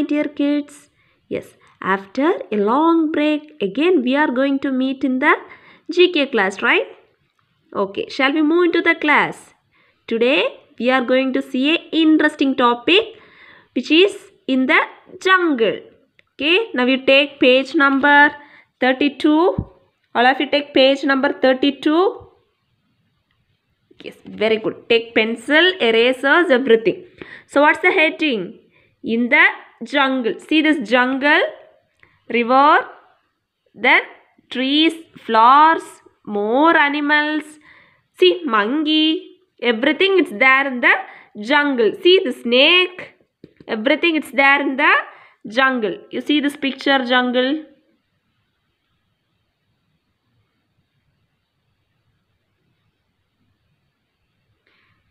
my dear kids? Yes, after a long break, again we are going to meet in the GK class, right? Okay, shall we move into the class? Today, we are going to see a interesting topic which is in the jungle. Okay, now you take page number 32. All of you take page number 32. Yes, very good. Take pencil, erasers, everything. So, what's the heading? In the jungle. See this jungle, river, then trees, flowers, more animals. See monkey, everything it's there in the jungle. See the snake, everything it's there in the jungle. You see this picture jungle.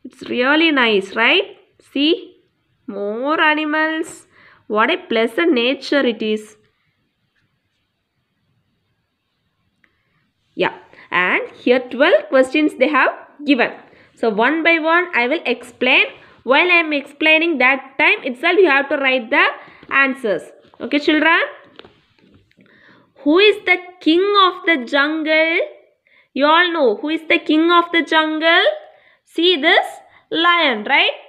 It's really nice, right? See, more animals. What a pleasant nature it is. Yeah. And here 12 questions they have given. So one by one I will explain. While I am explaining that time itself you have to write the answers. Okay children. Who is the king of the jungle? You all know who is the king of the jungle? See this lion, right?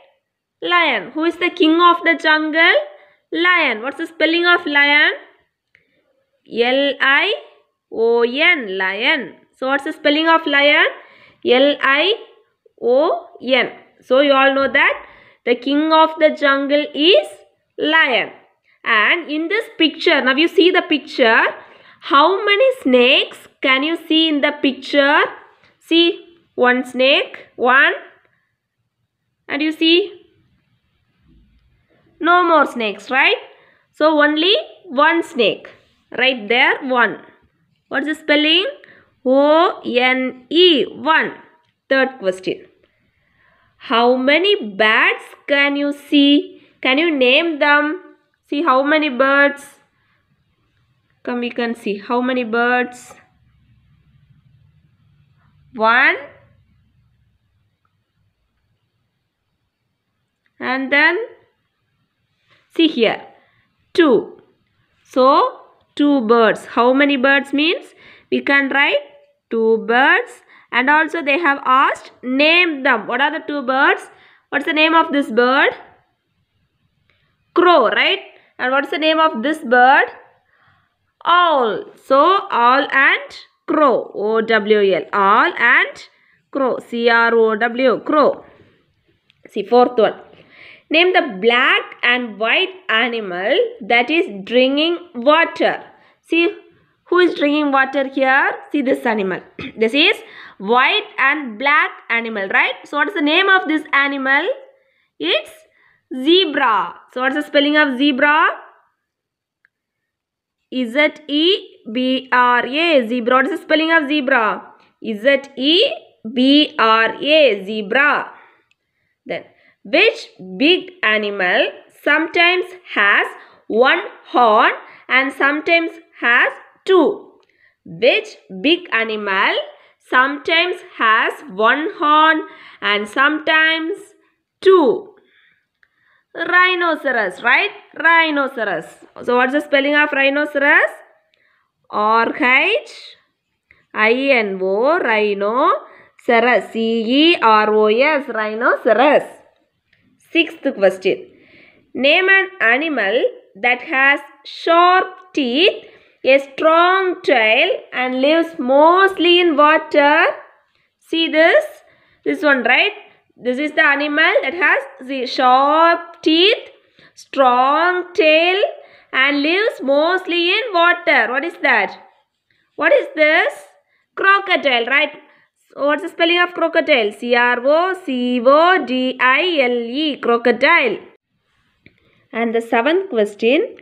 Lion. Who is the king of the jungle? lion. What's the spelling of lion? L-I-O-N, lion. So, what's the spelling of lion? L-I-O-N. So, you all know that the king of the jungle is lion. And in this picture, now you see the picture, how many snakes can you see in the picture? See, one snake, one. And you see no more snakes, right? So only one snake. Right there, one. What's the spelling? O-N-E, one. Third question. How many bats can you see? Can you name them? See how many birds? Come, we can see. How many birds? One. And then See here, 2. So, 2 birds. How many birds means? We can write 2 birds and also they have asked name them. What are the two birds? What's the name of this bird? Crow, right? And what's the name of this bird? Owl. So, owl and crow. O-W-L. Owl and crow. C-R-O-W. Crow. See, fourth one. Name the black and white animal that is drinking water. See who is drinking water here? See this animal. this is white and black animal, right? So what is the name of this animal? It's zebra. So what's the spelling of zebra? Z-E-B-R-A. Zebra. What is the spelling of zebra? Z-E-B-R-A. Zebra. Then which big animal sometimes has one horn and sometimes has two? Which big animal sometimes has one horn and sometimes two? Rhinoceros, right? Rhinoceros. So what's the spelling of rhinoceros? R-H-I-N-O, rhino, C-E-R-O-S, rhinoceros. Sixth question. Name an animal that has sharp teeth, a strong tail and lives mostly in water. See this? This one, right? This is the animal that has the sharp teeth, strong tail and lives mostly in water. What is that? What is this? Crocodile, right? what's the spelling of crocodile? C-R-O-C-O-D-I-L-E, crocodile. And the seventh question,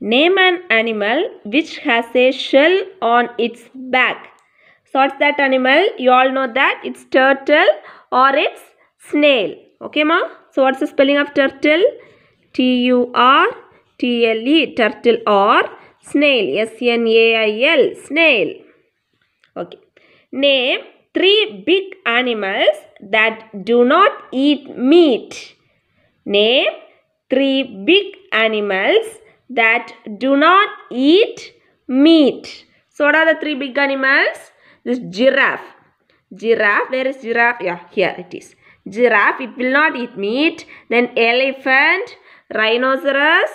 name an animal which has a shell on its back. So what's that animal? You all know that it's turtle or it's snail. Okay ma? So what's the spelling of turtle? T-U-R-T-L-E, turtle or snail. S-N-A-I-L, snail. Okay. Name three big animals that do not eat meat. Name three big animals that do not eat meat. So what are the three big animals? This giraffe. Giraffe, where is giraffe? Yeah, here it is. Giraffe, it will not eat meat. Then elephant, rhinoceros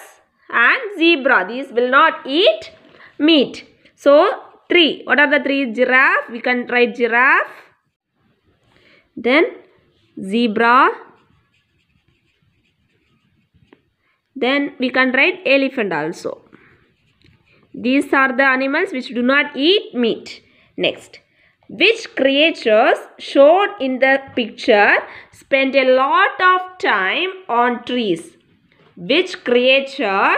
and zebra. These will not eat meat. So Three. What are the three? Giraffe. We can write giraffe. Then zebra. Then we can write elephant also. These are the animals which do not eat meat. Next. Which creatures shown in the picture spend a lot of time on trees? Which creature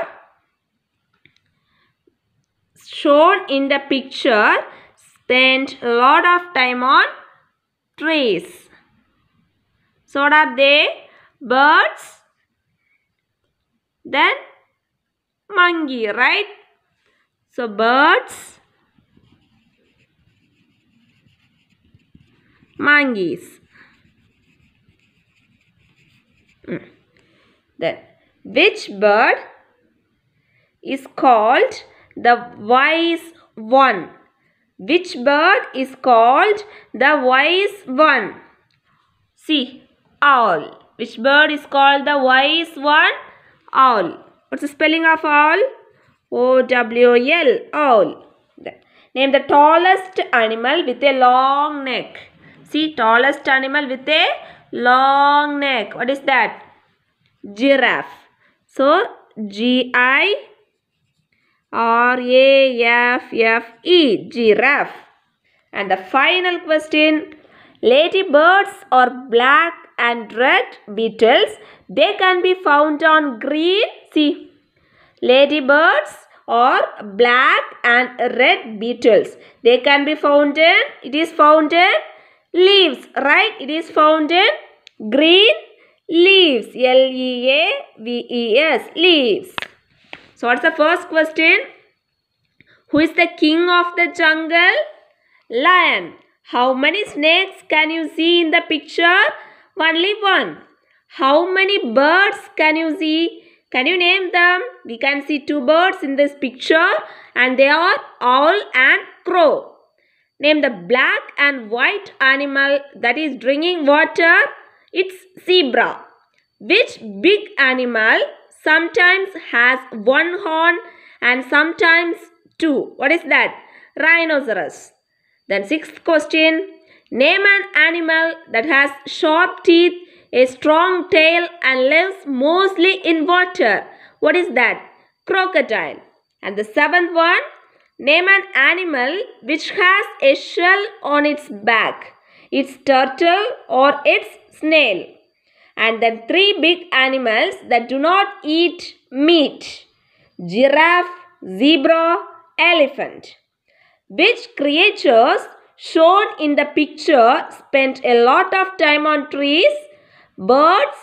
shown in the picture spent a lot of time on trees. So what are they? Birds, then monkey, right? So birds, monkeys. Hmm. Then which bird is called the wise one. Which bird is called the wise one? See, owl. Which bird is called the wise one? Owl. What's the spelling of owl? O-W-L, owl. Name the tallest animal with a long neck. See, tallest animal with a long neck. What is that? Giraffe. So, G-I-R-A-F-F R-A-F-F-E, giraffe. And the final question, ladybirds are black and red beetles. They can be found on green See, Ladybirds are black and red beetles. They can be found in, it is found in leaves, right? It is found in green leaves, L-E-A-V-E-S, leaves. So what's the first question? Who is the king of the jungle? Lion. How many snakes can you see in the picture? Only one. How many birds can you see? Can you name them? We can see two birds in this picture and they are owl and crow. Name the black and white animal that is drinking water. It's zebra. Which big animal sometimes has one horn and sometimes two. What is that? Rhinoceros. Then sixth question. Name an animal that has sharp teeth, a strong tail and lives mostly in water. What is that? Crocodile. And the seventh one. Name an animal which has a shell on its back. It's turtle or it's snail and then three big animals that do not eat meat giraffe, zebra, elephant. Which creatures shown in the picture spent a lot of time on trees? Birds,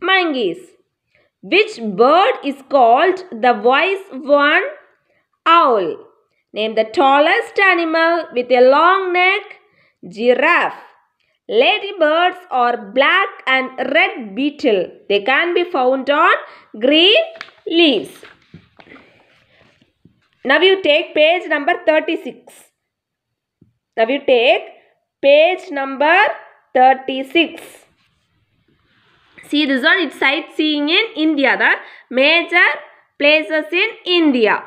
monkeys. Which bird is called the wise one? Owl. Name the tallest animal with a long neck? Giraffe. Ladybirds are black and red beetle. They can be found on green leaves. Now you take page number 36. Now you take page number 36. See this one, it's sightseeing in India, the major places in India.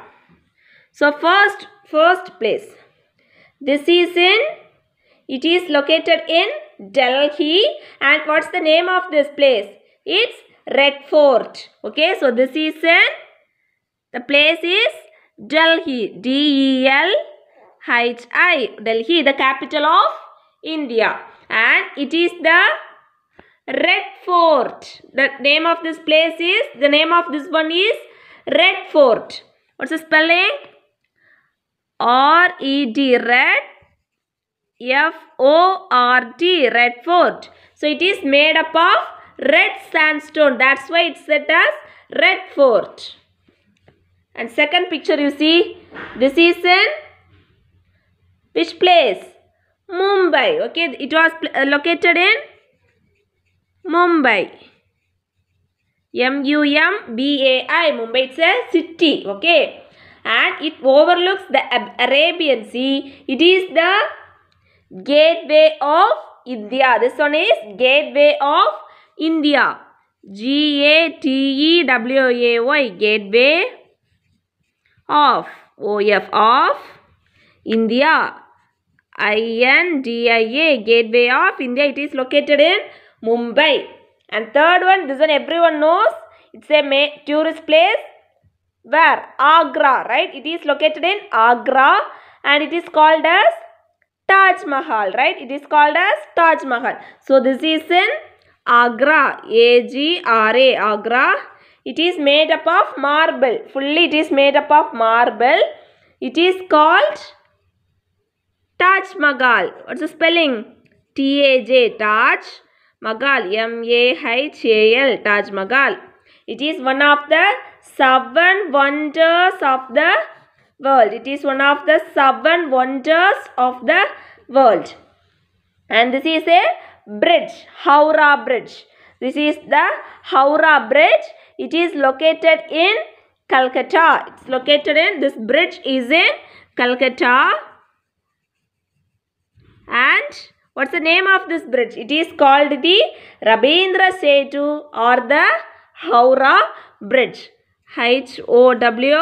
So first, first place. This is in, it is located in Delhi. And what's the name of this place? It's Red Fort. Okay, so this is the place is Delhi. D-E-L-H-I. Delhi, the capital of India. And it is the Red Fort. The name of this place is, the name of this one is Red Fort. What's the spelling? R-E-D, red F-O-R-T, red fort. So it is made up of red sandstone. That's why it's set as red fort. And second picture you see, this is in which place? Mumbai. Okay, it was uh, located in Mumbai. M-U-M-B-A-I, Mumbai, it's a city, okay. And it overlooks the Arabian Sea. It is the Gateway of India. This one is Gateway of India. G-A-T-E-W-A-Y. Gateway of. O-F of India. I-N-D-I-A. Gateway of India. It is located in Mumbai. And third one, this one everyone knows. It's a tourist place. Where? Agra, right? It is located in Agra and it is called as Taj Mahal, right? It is called as Taj Mahal. So this is in Agra, A-G-R-A, Agra. It is made up of marble. Fully it is made up of marble. It is called Taj Mahal. What's the spelling? T-A-J, Taj Mahal, M-A-H-A-L, Taj Mahal. It is one of the seven wonders of the world. It is one of the seven wonders of the world. And this is a bridge, Howrah Bridge. This is the Howrah Bridge. It is located in Calcutta. It's located in, this bridge is in Calcutta. And what's the name of this bridge? It is called the Rabindra Setu or the Howrah Bridge. H-O-W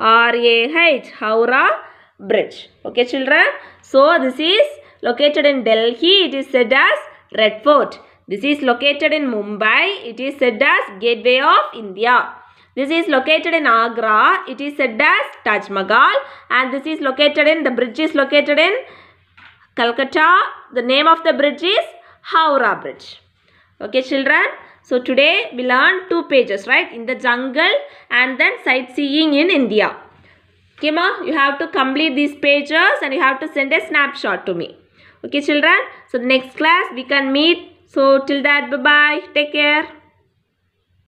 R-A-H, Howrah Bridge. Okay, children. So, this is located in Delhi. It is said as Red Fort. This is located in Mumbai. It is said as Gateway of India. This is located in Agra. It is said as Taj Mahal. And this is located in, the bridge is located in Calcutta. The name of the bridge is Howrah Bridge. Okay, children. So today we learned two pages, right? In the jungle and then sightseeing in India. Kima, You have to complete these pages and you have to send a snapshot to me. Okay, children? So the next class we can meet. So till that, bye-bye. Take care.